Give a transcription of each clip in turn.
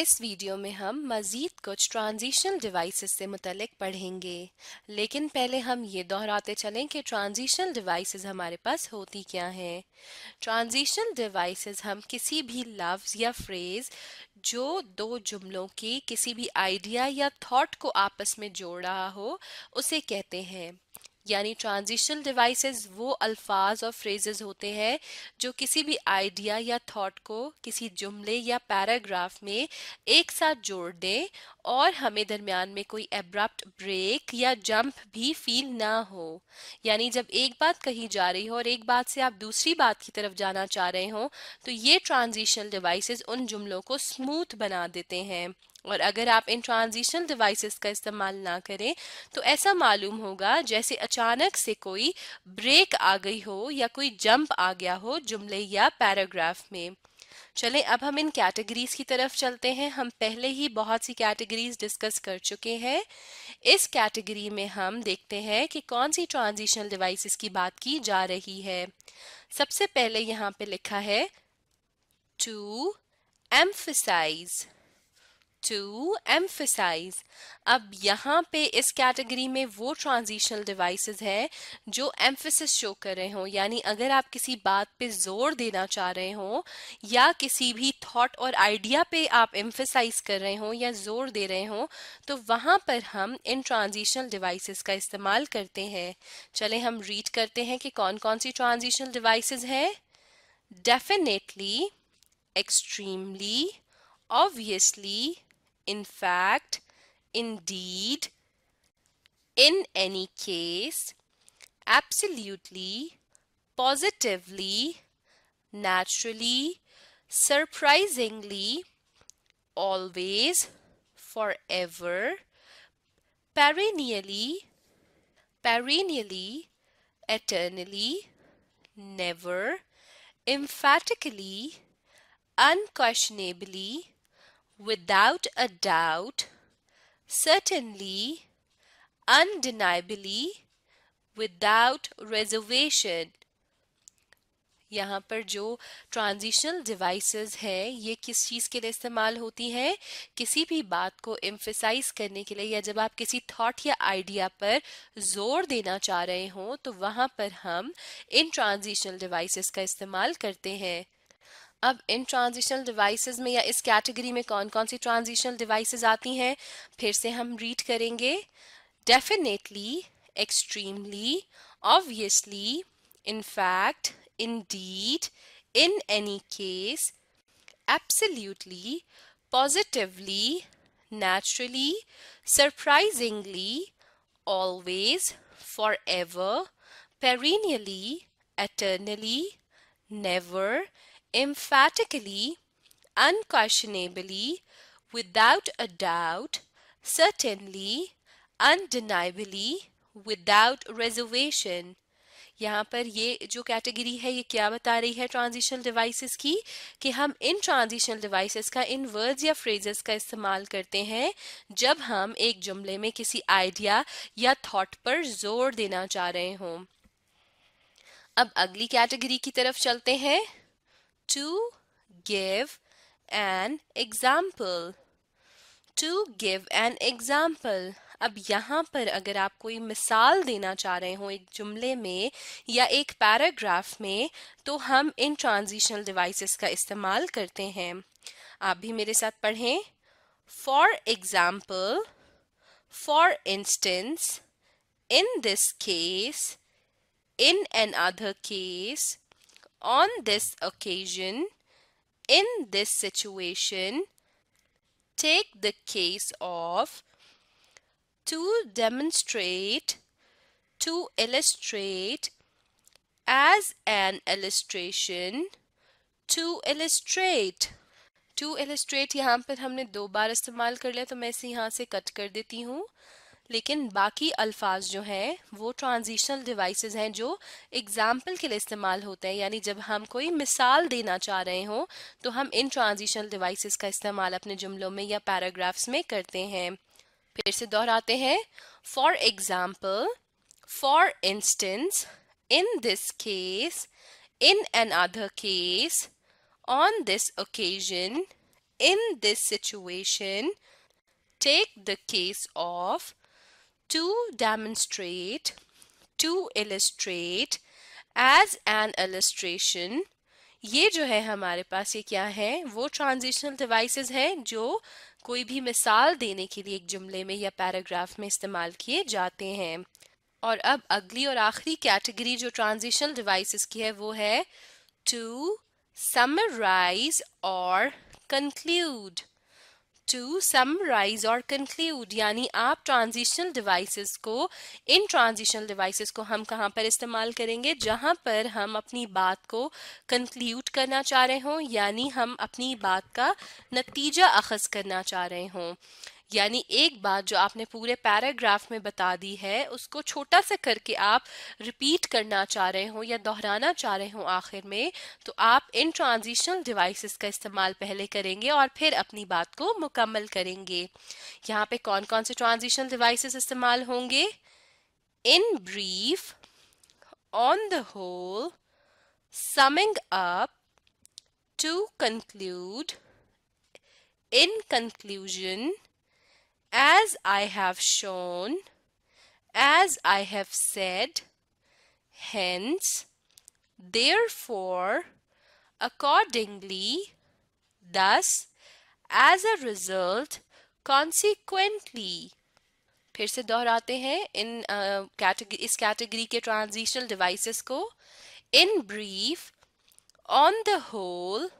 इस वीडियो में हम मज़ीद कुछ ट्रांजिशनल डिवाइसेस से मुतलक पढ़ेंगे लेकिन पहले हम ये दोहराते चलें कि ट्रांजिशनल डिवाइसेस हमारे पास होती क्या हैं ट्रांजिशनल डिवाइसेस हम किसी भी लफ्ज़ या फ्रेज़ जो दो जुमलों की किसी भी आइडिया या थॉट को आपस में जोड़ रहा हो उसे कहते हैं यानी ट्रांजिशनल डिवाइसेस वो अल्फाज और फ्रेजेस होते हैं जो किसी भी आइडिया या थॉट को किसी जुमले या पैराग्राफ में एक साथ जोड़ दें और हमें दरमियान में कोई एब्रप्ट ब्रेक या जंप भी फील ना हो यानी जब एक बात कही जा रही हो और एक बात से आप दूसरी बात की तरफ जाना चाह रहे हो तो ये ट्रांजिशनल डिवाइसेस उन जुमलों को स्मूथ बना देते हैं और अगर आप इन ट्रांजिशनल डिवाइसेस का इस्तेमाल ना करें तो ऐसा मालूम होगा जैसे अचानक से कोई ब्रेक आ गई हो या कोई जंप आ गया हो जुमले या पैराग्राफ में चलें अब हम इन कैटेगरीज की तरफ चलते हैं हम पहले ही बहुत सी कैटेगरीज डिस्कस कर चुके हैं इस कैटेगरी में हम देखते हैं कि कौन सी ट्रांजिशनल डिवाइसेस की बात की जा रही है सबसे पहले यहाँ पे लिखा है टू एम्फिसाइज़ टू एम्फिसाइज अब यहाँ पे इस कैटेगरी में वो ट्रांजिशनल डिवाइसेस है जो एम्फिसिस शो कर रहे हों यानी अगर आप किसी बात पे जोर देना चाह रहे हों या किसी भी थॉट और आइडिया पे आप एम्फिसाइज कर रहे हों या जोर दे रहे हों तो वहाँ पर हम इन ट्रांजिशनल डिवाइसेस का इस्तेमाल करते हैं चले हम रीड करते हैं कि कौन कौन सी ट्रांजिशनल डिवाइसेस हैं definitely extremely obviously in fact, indeed, in any case, absolutely, positively, naturally, surprisingly, always, forever, perennially, perennially, eternally, never, emphatically, unquestionably, without a doubt, certainly, undeniably, without reservation. यहाँ पर जो ट्रांजिशनल डिवाइसेस हैं ये किस चीज़ के लिए इस्तेमाल होती हैं किसी भी बात को एम्फेसाइज करने के लिए या जब आप किसी थॉट या आइडिया पर जोर देना चाह रहे हों तो वहाँ पर हम इन ट्रांजिशनल डिवाइसेस का इस्तेमाल करते हैं अब इन ट्रांजिशनल डिवाइसेस में या इस कैटेगरी में कौन कौन सी ट्रांजिशनल डिवाइसेस आती हैं फिर से हम रीड करेंगे definitely extremely obviously fact indeed in any case absolutely positively naturally surprisingly always forever perennially eternally never emphatically, unquestionably, without a doubt, certainly, undeniably, without reservation. यहाँ पर ये जो कैटेगरी है ये क्या बता रही है ट्रांजिशनल डिवाइसेस की कि हम इन ट्रांजिशनल डिवाइसेस का इन वर्ड्स या फ्रेजेस का इस्तेमाल करते हैं जब हम एक जुमले में किसी आइडिया या थॉट पर जोर देना चाह रहे हों अब अगली कैटेगरी की तरफ चलते हैं To give an example. To give an example अब यहाँ पर अगर आप कोई मिसाल देना चाह रहे हो एक जुमले में या एक पैराग्राफ में तो हम इन ट्रांजिशनल डिवाइसेस का इस्तेमाल करते हैं आप भी मेरे साथ पढ़ें for example for instance in this case in another case on this occasion, in this situation, take the case of to demonstrate, to illustrate, as an illustration, to illustrate. To illustrate, यहाँ पर हमने दो बार इस्तेमाल कर लिया तो मैं इसे यहाँ से कट कर देती हूँ लेकिन बाकी अल्फाज जो हैं वो ट्रांजिशनल डिवाइसेस हैं जो एग्जाम्पल के लिए इस्तेमाल होते हैं यानी जब हम कोई मिसाल देना चाह रहे हों तो हम इन ट्रांजिशनल डिवाइसेस का इस्तेमाल अपने जुमलों में या पैराग्राफ्स में करते हैं फिर से दोहराते हैं for example for instance in this case in another case on this occasion in this situation take the case of to demonstrate, to illustrate, as an illustration, ये जो है हमारे पास ये क्या है वो ट्रांजिशनल डिवाइसेस हैं जो कोई भी मिसाल देने के लिए एक जुमले में या पैराग्राफ में इस्तेमाल किए जाते हैं और अब अगली और आखिरी कैटेगरी जो ट्रांजिशनल डिवाइसेस की है वो है टू समराइज और कंक्लूड टू समराइज और कंक्लूड यानी आप ट्रांजिशनल डिवाइसेस को इन ट्रांजिशनल डिवाइसेस को हम कहाँ पर इस्तेमाल करेंगे जहाँ पर हम अपनी बात को कंक्लूड करना चाह रहे हों यानी हम अपनी बात का नतीजा अखज़ करना चाह रहे हों यानी एक बात जो आपने पूरे पैराग्राफ में बता दी है उसको छोटा सा करके आप रिपीट करना चाह रहे हो या दोहराना चाह रहे हो आखिर में तो आप इन ट्रांजिशनल डिवाइसेस का इस्तेमाल पहले करेंगे और फिर अपनी बात को मुकम्मल करेंगे यहाँ पे कौन कौन से ट्रांजिशनल डिवाइसेस इस्तेमाल होंगे in brief on the whole summing up to conclude in conclusion as I have shown, as I have said, hence, therefore, accordingly, thus, as a result, consequently. फिर से दोहराते हैं इन कैटेगरी इस category के transitional devices को in brief on the whole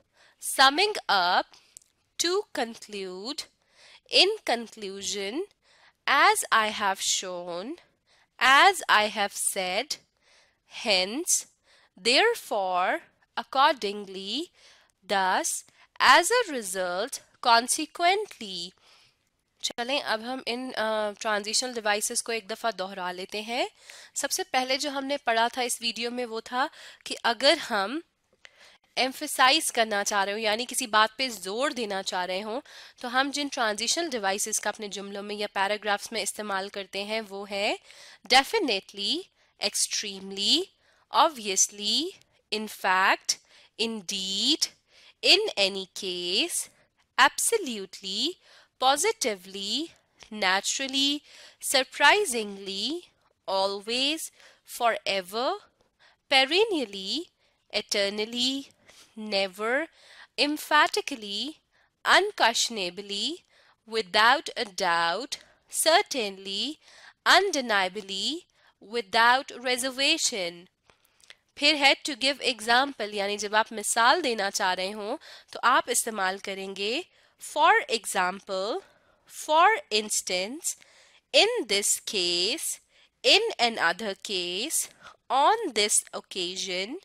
summing up to conclude In conclusion, as I have shown, as I have said, hence, therefore, accordingly, thus, as a result, consequently. चलें अब हम इन transitional uh, devices को एक दफ़ा दोहरा लेते हैं सबसे पहले जो हमने पढ़ा था इस वीडियो में वो था कि अगर हम एम्फेसाइज करना चाह रहे हो यानी किसी बात पे जोर देना चाह रहे हो तो हम जिन ट्रांजिशनल डिवाइसेस का अपने जुमलों में या पैराग्राफ्स में इस्तेमाल करते हैं वो है definitely extremely obviously in fact in any case absolutely positively naturally surprisingly always forever perennially eternally, never, emphatically, unquestionably, without a doubt, certainly, undeniably, without reservation. फिर है to give example यानी जब आप मिसाल देना चाह रहे हो तो आप इस्तेमाल करेंगे for example, for instance, in this case, in another case, on this occasion,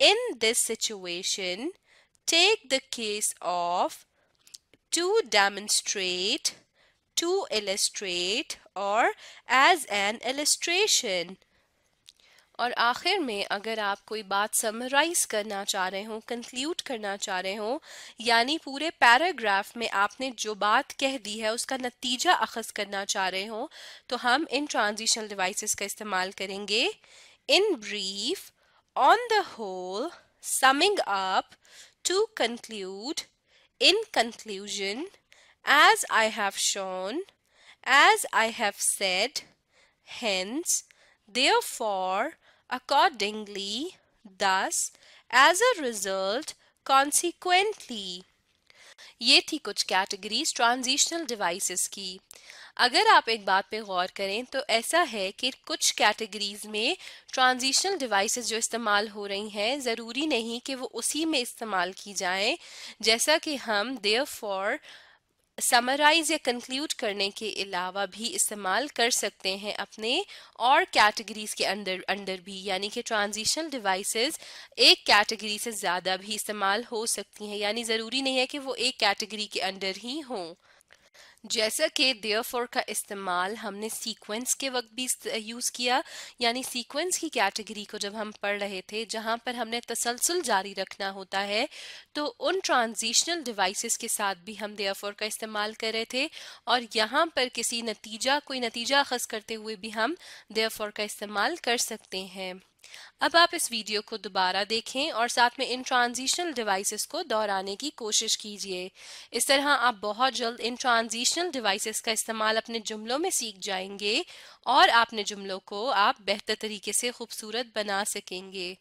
In this situation, take the case of to demonstrate, to illustrate और as an illustration. और आखिर में अगर आप कोई बात समराइज करना चाह रहे हो कंक्लूड करना चाह रहे हो यानी पूरे पैराग्राफ में आपने जो बात कह दी है उसका नतीजा अखज करना चाह रहे हो तो हम इन ट्रांजिशनल डिवाइसेस का इस्तेमाल करेंगे in brief On the whole, summing up, to conclude, in conclusion, as I have shown, as I have said, hence, therefore, accordingly, thus, as a result, consequently. ये थी कुछ कैटेगरीज ट्रांजिशनल डिवाइसेस की अगर आप एक बात पे गौर करें तो ऐसा है कि कुछ कैटेगरीज में ट्रांजिशनल डिवाइसेस जो इस्तेमाल हो रही हैं ज़रूरी नहीं कि वो उसी में इस्तेमाल की जाएं जैसा कि हम देयर फॉर समराइज या कंक्लूड करने के अलावा भी इस्तेमाल कर सकते हैं अपने और कैटेगरीज के अंदर अंदर भी यानी कि ट्रांजिशनल डिवाइसेस एक कैटेगरी से ज़्यादा भी इस्तेमाल हो सकती हैं यानी ज़रूरी नहीं है कि वो एक कैटेगरी के अंदर ही हों जैसा कि देयरफॉर का इस्तेमाल हमने सीक्वेंस के वक्त भी यूज़ किया यानी सीक्वेंस की कैटेगरी को जब हम पढ़ रहे थे जहां पर हमने तसलसल जारी रखना होता है तो उन ट्रांजिशनल डिवाइसेस के साथ भी हम देयरफॉर का इस्तेमाल कर रहे थे और यहाँ पर किसी नतीजा कोई नतीजा अखज करते हुए भी हम देयरफॉर का इस्तेमाल कर सकते हैं अब आप इस वीडियो को दोबारा देखें और साथ में इन ट्रांजिशनल डिवाइसेस को दोहराने की कोशिश कीजिए इस तरह आप बहुत जल्द इन ट्रांजिशनल डिवाइसेस का इस्तेमाल अपने जुमलों में सीख जाएंगे और अपने जुमलों को आप बेहतर तरीके से खूबसूरत बना सकेंगे